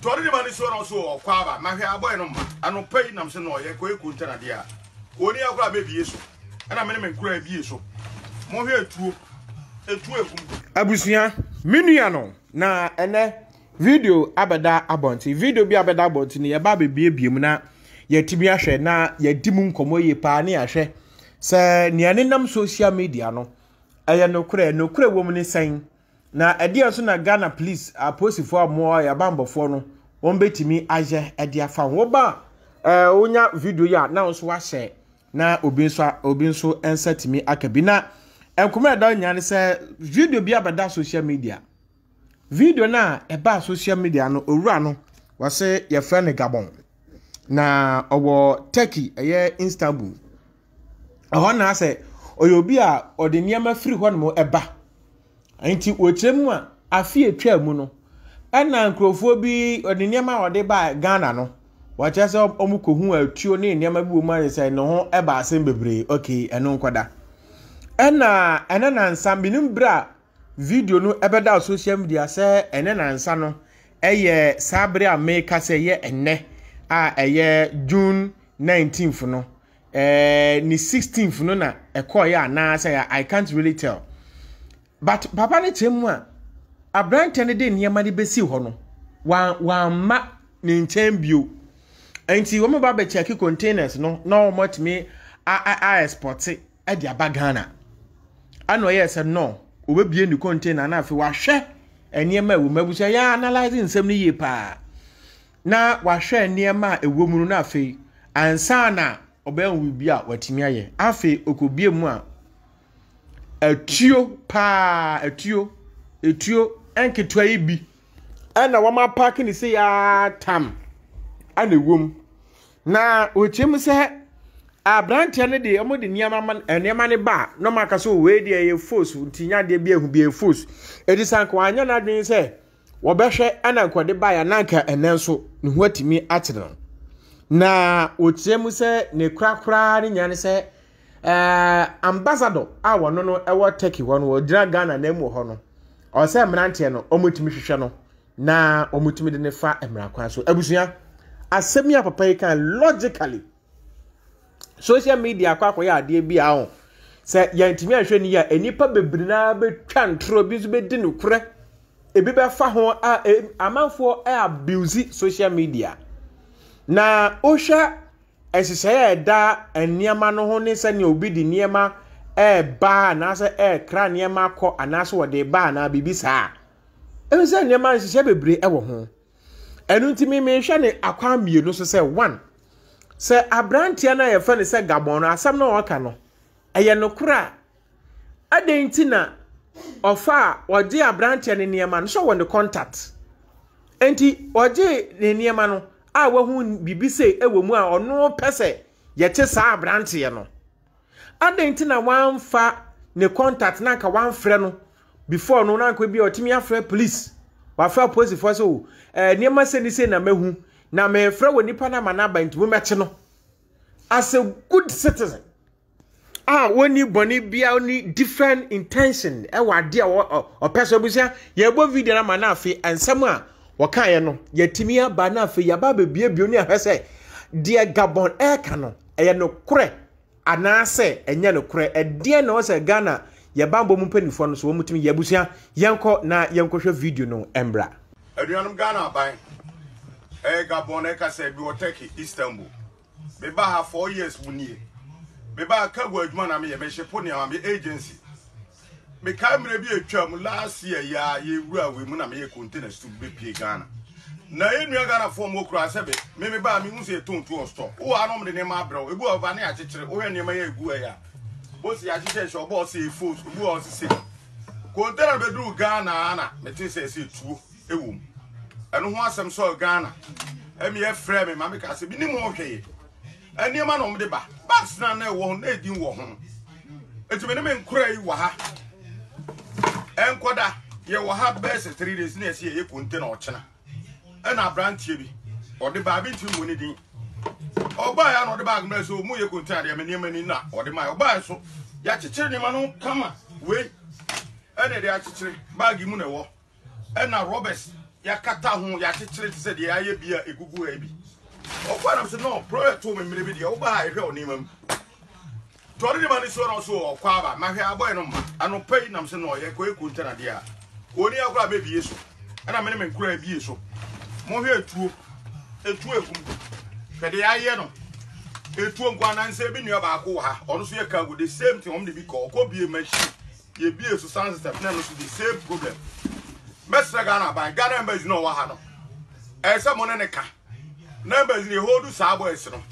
tɔɔre de ma ni sɔɔna so ɔkɔ aba mahwɛ abɔ yi no ma ano pɛ yi nam sɛ na ɔyɛ kɔ eku ntɛn adeɛ a oni akora bɛ bie so ɛna mɛ ne mɛ nkura bie so mo hwɛ etuo etuo ekum. abusua mi nua no na ɛnɛ video abɛda abɔnten video bi abɛda abɔnten yɛba abɛbiebie mu na yɛti bi ahwɛ na yɛdi mu nkɔmɔ yie paa ne ahwɛ sɛ nea nam social media no ɛyɛ nokorɛ nokorɛ wɔ mu ne sɛn. na ɛdeɛ nso na ghana police apolisifoɔ amoa yɛ abanbɔfoɔ no wɔn bɛtumi ayɛ ɛde afa wɔn ba ɛɛ wonya video yi a na nso wahyɛ na obi nso obi nso nsa tumi aka bi na nkɔmɔ ɛda nyinaa no sɛ video bi abɛda social media video na ɛbaa social media no owura no wɔsɛ yɛfrɛ no gabon na ɔwɔ turkey ɛyɛ istanbul ɛhɔ na asɛ ɔyɛ obi a ɔde nneɛma firi hɔ nom ɛba. E nti wɔkyerɛ mu a afei atwa mu no ɛna nkurɔfoɔ bi ɔde nneɛma a ɔde baa ghana no wɔakyerɛ sɛ ɔmo kɔhu atuo ne nneɛma bi wɔ mu ayɛ sɛ ne ho ɛba asɛm bebree ok ɛno nkɔda ɛna ɛne nansa menim berɛ a video no ɛbɛda social media sɛ ɛne nansa no ɛyɛ saa berɛ a meka sɛ ɛyɛ ɛnɛ a ɛyɛ june 19th no ɛɛ ne 16th no na ɛkɔɔ ɛkɔɔyɛ anaasɛ i can't really tell but papa ne kyerɛ mu a aberanteɛ no de nneɛma no bɛsi hɔ no wamma ne nkyɛn bio nti wɔn ba bɛkyɛke containers no na wɔn atumi a a a ɛspɔte abagana, aba ghana ɛna ɔyɛ sɛ no wɔbɛbie ne container na afei wahwɛ nneɛma ɛwɔ mu abusua yɛ analyze nsɛm no yie paa na wahwɛ nneɛma a ɛwɔ mu no na afei ansa na ɔbɛn wo bi a watumi ayɛ okobie mu a etuo paa etuo etuo nketewa yi bi ɛna wɔn apaaki ne se yaa tam ɛna ewom na wɔkyerɛ mu sɛ aberanteɛ no de wɔde nneɛma ma nneɛma ne ba na wɔn aka so oh, wei deɛ ɛyɛ fos nti nyadeɛ bi ehu bi yɛ fos edi sanko anya n'adwene sɛ wɔbɛhwɛ ɛna nkɔde ba yɛ nanka ɛnɛ nso ne ho atumi akyerɛ no na wɔkyerɛ mu sɛ ne korakora ne nyane sɛ. Eh, ambassador a wɔno no ɛwɔ turkey hɔ no wɔgyina ghana na mu hɔ no ɔsɛ mmeranteɛ no ɔmutumi hwehwɛ no na ɔmutumi de ne fa mmerɛ kwan so abusua asɛm yi a papa yi kan logically social media akɔ akɔyɛ adeɛ bi a ho sɛ yɛntumi ahwɛ ni a nnipa bebree naa bɛtwa ntoro bi nso bɛdi no korɛ ebi bɛfa ho a eh, amanfoɔ abuse social media na ohwɛ. nhyehyɛeɛ a ɛda nneɛma no ho ne sɛnea obi de nneɛma ɛreba anaasɛ ɛrekra nneɛma akɔ anaasɛ wɔde ba anaa biribi saa ebi sɛ nneɛma nhyehyɛ bebree ɛwɔ ho ɛnu nti mi hwɛ ne akwan mmienu so sɛ one sɛ aberanteɛ no a yɛfrɛ no sɛ gabɔn no asɛm no a ɔka no ɛyɛ nokora a adɛn nti na ɔfa a wɔgye aberanteɛ no nneɛma no sɛ wɔ ne contact nti wɔgye ne nneɛma no a wahu biribi sɛ ɛwɔ mu a ɔno pɛ sɛ yɛte saa aberanteɛ no adɛn nti na wanfa ne contact na nka wamfrɛ no before no na nka bi ɔtumi afrɛ police wafrɛ polisifoɔ sɛ o oh, ɛɛ eh, nneɛma sɛ n'i sɛ na mahu na mɛfrɛ wɔ nipa na ma n'aba nti mɛkye no as a good citizen a wɔnni bɔnne bia wɔnni different intention ɛwɔ adeɛ a ɔpɛ so ebusua yɛbɔ video na ma n'afe nsɛm a. wɔkaeɛ no yɛtumi aba na afei yɛaba abɛbuebio ne ahwɛ sɛ deɛ gabon ɛreka no ɛyɛ nokorɛ anaasɛ ɛnyɛ nokorɛ ɛdeɛ na ɔsɛ ghana yɛbambɔ mu mpanimfoɔ no so wɔn tumi yɛabusua yɛnkɔ na yɛnkɔhwɛ video no mbra aduanom ghana aban ɛyɛ gabon ɛka sɛ bi wɔ turkey istanbul meba ha four years wo nie meba ha kagu adwuma na meyɛ mehyepo nea me agency mekae mmerɛ bi atwam last year ya a yɛwura wei mu na meyɛ ghana na yɛnnua ghanafoɔ be anom de ne a bosi yɛakyekyɛ hyɛ ɔbɔ ɔsɛ ɛfos obi container ghana ana mete sɛ ɛsɛ tuo ɛwɔ mu ho asɛm sɛ ghana ɛmi ɛfrɛ me ma meka bi na ɔmde ba bags na na ɛwɔ na ɛdin wɔ ho ɛtumi ha nkɔda yɛwɔ ha bɛɛsɛ tiri days na yɛsi yɛyɛ konte na ɔkyena ɛna aberanteɛ bi ɔde baabi ntumi wɔ ne din ɔbaa yɛ na ɔde baage mmerɛ sɛ ɔmu yɛ konte adeɛ mɛ nneɛma ni na ɔde ma yɛ ɔbaa yɛ so yɛakyekyere nneɛma no kama wei ɛna yɛde akyekyere baage mu na ɛwɔ ɛna rɔbɛs yɛakata ho yɛakyekyere te sɛ deɛ ayɛ bi a egugu ha bi ɔbaa na sɛ no prɔyɛ too me mmerɛ bi deɛ ɔbaa yɛhwɛ ɔnneɛma mu tɔɔre de ma ni so na so ɔkɔ aba mahwɛ abɔyɛ no ma anɔpɛ yi nam sɛ na ɔyɛ kɔ ekun tɛn adeɛ a oni akora bɛ bie so ɛna mene me nkura bie so mohwɛ etuo etuo ekum hwɛde ayɛ no etuo nko anansɛ bi nua baako wɔ ha ɔno so yɛ cargo the same thing ɔmo de bi kɔ ɔkɔ bie machine yɛ bie so sound system na ɛno so the same problem mɛsirɛ ghana aban ghana embassy na ɔwɔ ha no ɛyɛ mo ne ne ka na embassy na ehodu saa abɔ esi no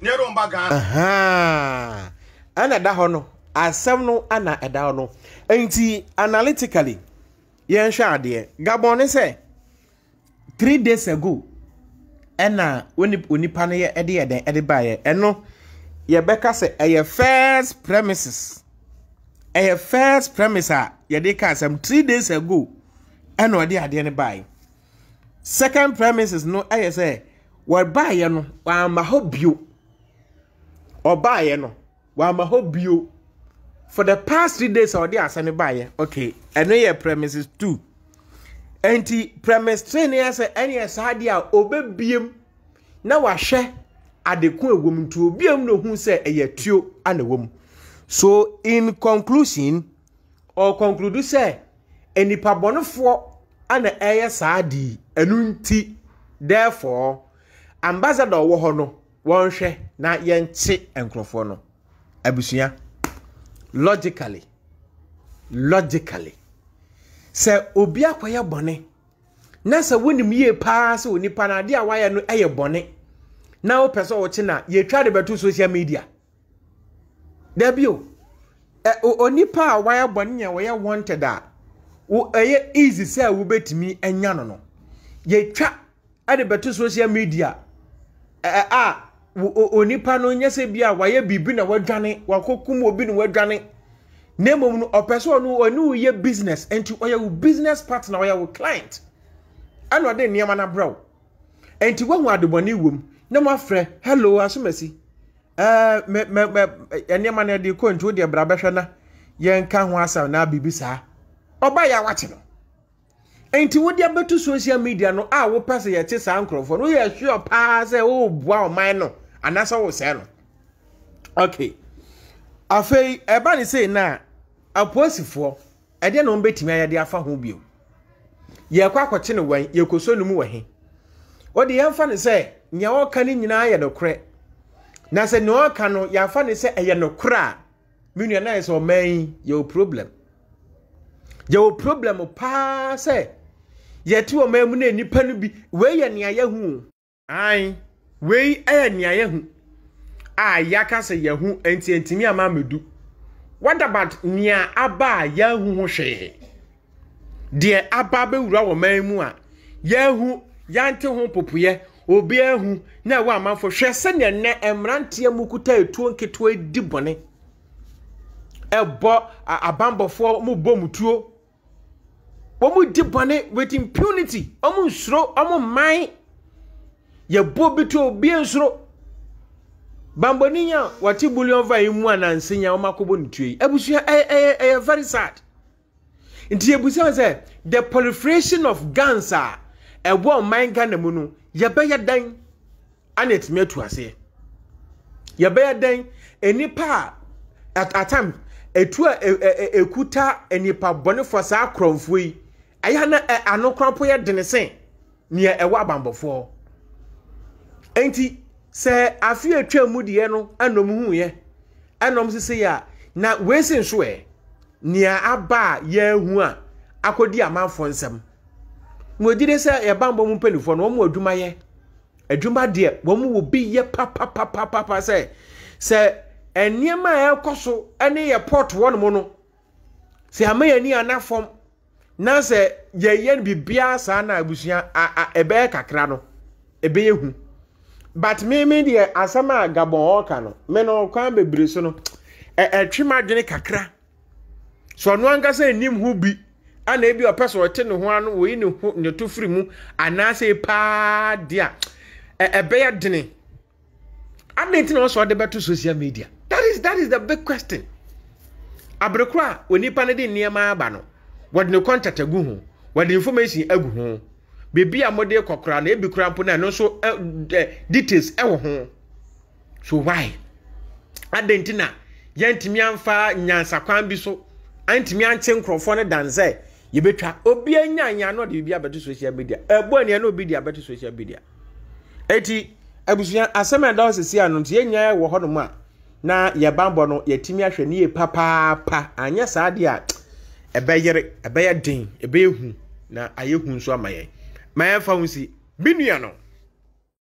neɛ de ba ghana ana ɛda hɔ no asɛm no ana ɛda hɔ no nti analytically yɛnhwɛ adeɛ gabon ne sɛ three days ago ɛna onipa no yɛ ɛde yɛ dɛn ɛde baeɛ ɛno yɛbɛka sɛ ɛyɛ first premises ɛyɛ first premise a yɛde ka asɛm three days ago ɛna ɔde adeɛ no baeɛ second premises no ɛyɛ sɛ wɔbaeɛ no wɔamma hɔ bio ɔbaeɛ no wama hɔ bio for the past three days a ɔde ba baayɛ okay ɛno yɛ premises two nti premise three ne yɛ sɛ ɛne yɛ saa deɛ a ɔbɛbiem na wahwɛ adeko a wɔm nti obiam na ohun sɛ ɛyɛ tuo ana wɔm so in conclusion ɔkonkludu sɛ nipa bɔnfoɔ ana ɛyɛ saa di ɛnu nti therefore ambassador wɔ hɔ no wɔnhwɛ na yɛnkye nkurɔfoɔ no. abusua logically logically sɛ obi akɔyɛ bɔne na sɛ wonim yie paa sɛ onipa no adeɛ a wayɛ no yɛ bɔne na wopɛ sɛ wɔkye na yɛtwa de bɛto social media dabi onipa a wayɛ bɔne a wɔyɛ wanted a ɛyɛ easy sɛ wobɛtumi anya no no yɛtwa de bɛto social media a onipa no nyɛ sɛ bi a wayɛ biribi na wadwane wakɔkum obi na wadwane na mmom no ɔpɛ sɛ ɔno ɔne wo yɛ business nti ɔyɛ wo business partner ɔyɛ wo client ɛna ɔde nneɛma no abrɛ wo nti woahu adebɔne wɔ mu na moafrɛ hello asomasi eh, eh, nneɛma no ɛde kɔ nti wodeɛ bra bɛhwɛ na yɛnka ho asɛm na biribi saa ɔba yɛ awate no nti wode abɛto social media no a wopɛ sɛ yɛte saa nkurɔfoɔ no woyɛ sure paa sɛ woboa ɔman no anaasɛ wo sɛɛ no okay afei ɛba eh, ne sei na apolisifoɔ ɛdeɛ eh, na wɔbɛtumi ayɛde afa ho bio yɛkɔ akɔkye ne wɔn yɛkɔsɔ no mu wɔ he wɔde yɛmfa ne sɛ nea ɔka ne nyinaa yɛ nokorɛ na sɛ nea ɔka no yɛafa ne sɛ ɛyɛ nokorɛ a me nua no ayɛ sɛ ɔman yi yɛwɔ problem yɛwɔ problem paa sɛ yɛte ɔman mu no nnipa no bi wei yɛ nea yɛhu an wei ɛyɛ nea yɛhu a yɛaka sɛ yɛho nti ntumi ama amadu what about nea aba a yɛahu ho hwee deɛ aba bɛwura wɔ man mu a yɛahu yɛante ho popoyɛ obi ahu na ɛwɔ amanfoɔ hwɛ sɛnea nnɛ mmeranteɛ mu kuta etuo nketewa edi bɔne ɛbɔ abanbɔfoɔ mu bɔ mu tuo wɔn di bɔne with impunity wɔn nsoro wɔn mman. yɛbɔ bi to obi nsoro bambɔni a wɔte bullion van yi mu a nansi nya wɔn akɔbɔ ne tue abusua ɛyɛ ɛyɛ ɛyɛ very sad nti ebusa sɛ the proliferation of guns e e e a ɛwɔ ɔman ghana mu no yɛbɛyɛ dan ana etumi atu aseɛ yɛbɛyɛ dan enipa a at atam etu a ekuta enipa bɔnefo saa akorɔmfoɔ yi ɛyɛ ana ɛ ano korampo yɛ denesen nea ɛwɔ abambɔfoɔ enti sɛ afe atwa mu deɛ no ɛnam huuɛ ɛnam sisi yɛ a na weesi nso ɛ nea aba a yɛahu a akɔdi amanfoɔ nsɛm na wɔdi de sɛ yɛbanbɔ mu mpanimfoɔ no wɔn adwuma yɛ adwuma deɛ wɔn wɔ bi yɛ papapapapa sɛ sɛ nneɛma a ɛrekɔ so ne yɛ port wɔ no no sɛ ama yɛn ani ana fam na sɛ yɛyɛ bibia biribiara saa na abusua a a ɛbɛyɛ kakra no ɛbɛyɛ hu. but me me deɛ asɛm a gabon ɔka no me no kwan bebree so no ɛtwe ma adwene kakra so ɔno ankasa anim ho bi ana ebi ɔpɛ so ɔte ne ho ano oyi ne ho ne to firi mu anaasɛ paa deɛ a ɛbɛyɛ dene adɛn ti na ɔsɔ ɔde bɛto social media that is that is the big question abirekora onipa no de nneɛma aba no wɔde ne kɔntata gu ho wɔde information agu ho. beebi a wɔde kɔ koraa na ebi koraa mpo na ɛno nso ɛ details ɛwɔ ho so why adan nti na yɛntumi amfa nyansakwan bi so antumi ankye nkurɔfoɔ no dansɛ yɛbɛtwa obi anya anya no de biribi abɛto social media ɛbɔ ania na obi de abɛto social media eti abusua asɛm a ɛda hɔ sisi ano nti yɛn nyinaa wɔ hɔnom a na yɛbanbɔ no yɛtumi ahwɛ ne yie papaapa anyɛ saa deɛ a ɛbɛyere ɛbɛyɛ den ɛbɛyɛ hu na ayɛ hu nso ama yɛn. mɛyɛmfa ho si bi nua no